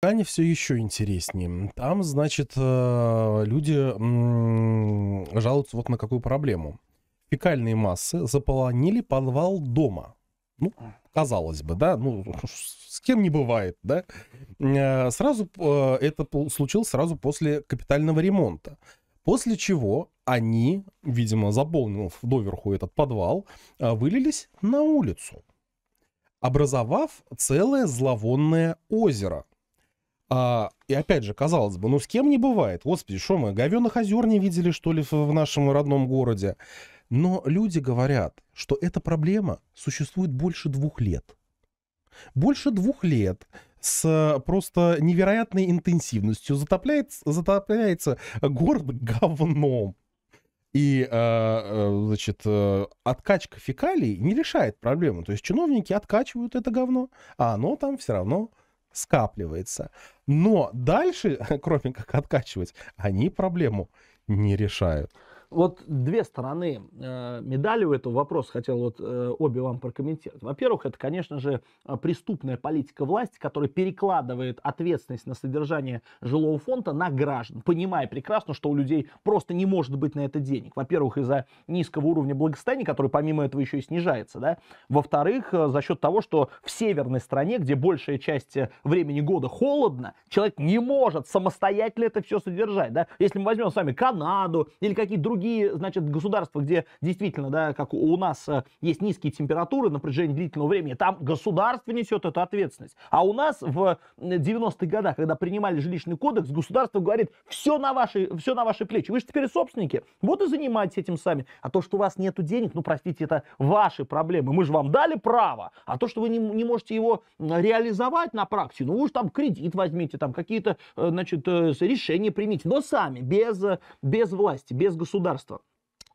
Кане все еще интереснее. Там, значит, э, люди жалуются вот на какую проблему. Фекальные массы заполонили подвал дома. Ну, казалось бы, да, ну, с кем не бывает, да. Э, сразу э, это случилось сразу после капитального ремонта. После чего они, видимо, заполнив доверху этот подвал, вылились на улицу, образовав целое зловонное озеро, а, и опять же, казалось бы, ну с кем не бывает. Господи, что мы, говеных озер не видели, что ли, в нашем родном городе? Но люди говорят, что эта проблема существует больше двух лет. Больше двух лет с э, просто невероятной интенсивностью затопляется, затопляется город говном. И, э, э значит, э, откачка фекалий не решает проблему. То есть чиновники откачивают это говно, а оно там все равно скапливается. Но дальше, кроме как откачивать, они проблему не решают. Вот две стороны э, медали у этого вопроса хотел вот э, обе вам прокомментировать. Во-первых, это, конечно же, э, преступная политика власти, которая перекладывает ответственность на содержание жилого фонда на граждан, понимая прекрасно, что у людей просто не может быть на это денег. Во-первых, из-за низкого уровня благосостояния, который помимо этого еще и снижается, да. Во-вторых, за счет того, что в северной стране, где большая часть времени года холодно, человек не может самостоятельно это все содержать, да. Если мы возьмем с вами Канаду или какие-то другие другие, значит, государства, где действительно, да, как у нас э, есть низкие температуры на протяжении длительного времени, там государство несет эту ответственность. А у нас в 90-х годах, когда принимали жилищный кодекс, государство говорит, все на ваши, все на ваши плечи. Вы же теперь собственники, вот и занимайтесь этим сами. А то, что у вас нет денег, ну, простите, это ваши проблемы. Мы же вам дали право, а то, что вы не, не можете его реализовать на практике, ну, вы же там кредит возьмите, там какие-то, э, значит, э, решения примите, но сами, без, без власти, без государства государства.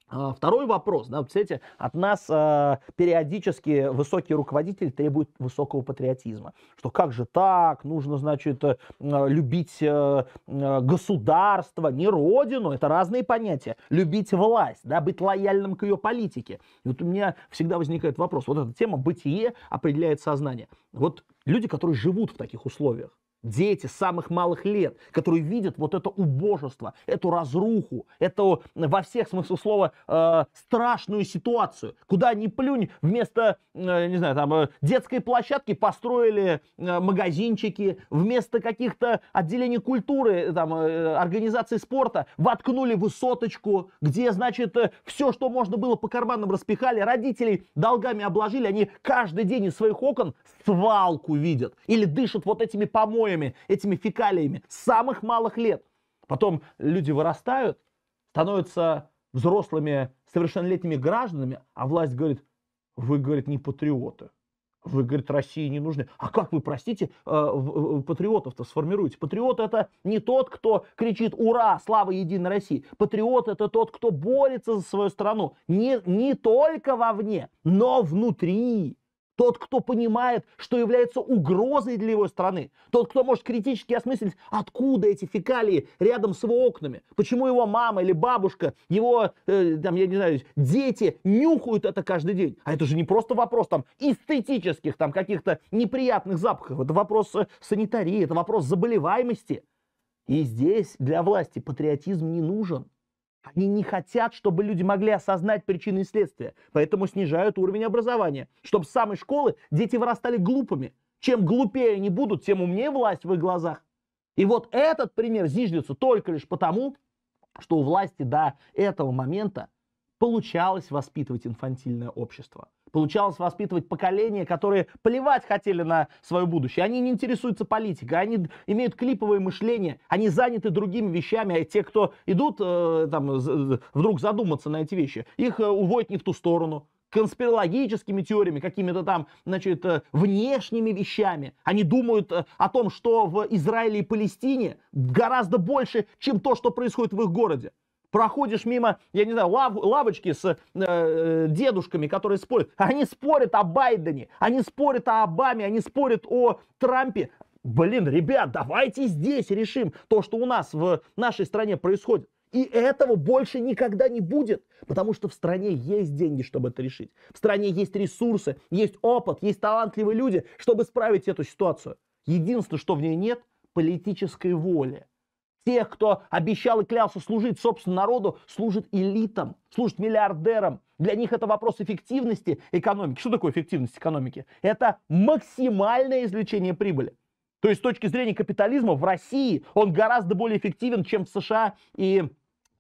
А, второй вопрос, да, вот, кстати, от нас э, периодически высокий руководитель требует высокого патриотизма, что как же так, нужно, значит, э, а, любить э, э, государство, не родину, это разные понятия, любить власть, да, быть лояльным к ее политике. И вот у меня всегда возникает вопрос, вот эта тема бытие определяет сознание. Вот люди, которые живут в таких условиях, дети самых малых лет, которые видят вот это убожество, эту разруху, эту во всех смыслах слова э, страшную ситуацию, куда ни плюнь, вместо, э, не знаю, там э, детской площадки построили э, магазинчики, вместо каких-то отделений культуры, э, там, э, организации спорта воткнули высоточку, где, значит, э, все, что можно было по карманам распихали, родителей долгами обложили, они каждый день из своих окон свалку видят или дышат вот этими помоями помоями, этими фекалиями с самых малых лет. Потом люди вырастают, становятся взрослыми, совершеннолетними гражданами, а власть говорит, вы, говорит, не патриоты. Вы, говорит, России не нужны. А как вы, простите, э, патриотов-то сформируете? Патриот это не тот, кто кричит «Ура! Слава Единой России!» Патриот это тот, кто борется за свою страну не, не только вовне, но внутри. Тот, кто понимает, что является угрозой для его страны. Тот, кто может критически осмыслить, откуда эти фекалии рядом с его окнами. Почему его мама или бабушка, его, э, там, я не знаю, дети нюхают это каждый день. А это же не просто вопрос там эстетических, там каких-то неприятных запахов. Это вопрос э, санитарии, это вопрос заболеваемости. И здесь для власти патриотизм не нужен. Они не хотят, чтобы люди могли осознать причины и следствия, поэтому снижают уровень образования, чтобы с самой школы дети вырастали глупыми. Чем глупее они будут, тем умнее власть в их глазах. И вот этот пример зиждется только лишь потому, что у власти до этого момента получалось воспитывать инфантильное общество. Получалось воспитывать поколение, которые плевать хотели на свое будущее. Они не интересуются политикой, они имеют клиповое мышление, они заняты другими вещами, а те, кто идут э, там, вдруг задуматься на эти вещи, их э, уводят не в ту сторону конспирологическими теориями, какими-то там, значит, э, внешними вещами. Они думают э, о том, что в Израиле и Палестине гораздо больше, чем то, что происходит в их городе проходишь мимо, я не знаю, лав, лавочки с э, э, дедушками, которые спорят. Они спорят о Байдене, они спорят о Обаме, они спорят о Трампе. Блин, ребят, давайте здесь решим то, что у нас в нашей стране происходит. И этого больше никогда не будет, потому что в стране есть деньги, чтобы это решить. В стране есть ресурсы, есть опыт, есть талантливые люди, чтобы справить эту ситуацию. Единственное, что в ней нет, политической воли. Тех, кто обещал и клялся служить собственному народу, служит элитам, служит миллиардерам. Для них это вопрос эффективности экономики. Что такое эффективность экономики? Это максимальное извлечение прибыли. То есть с точки зрения капитализма в России он гораздо более эффективен, чем в США и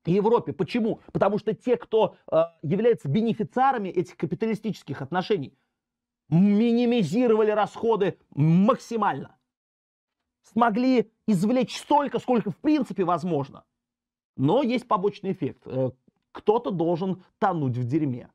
Европе. Почему? Потому что те, кто э, является бенефициарами этих капиталистических отношений, минимизировали расходы максимально. Смогли извлечь столько, сколько в принципе возможно. Но есть побочный эффект. Э, кто-то должен тонуть в дерьме.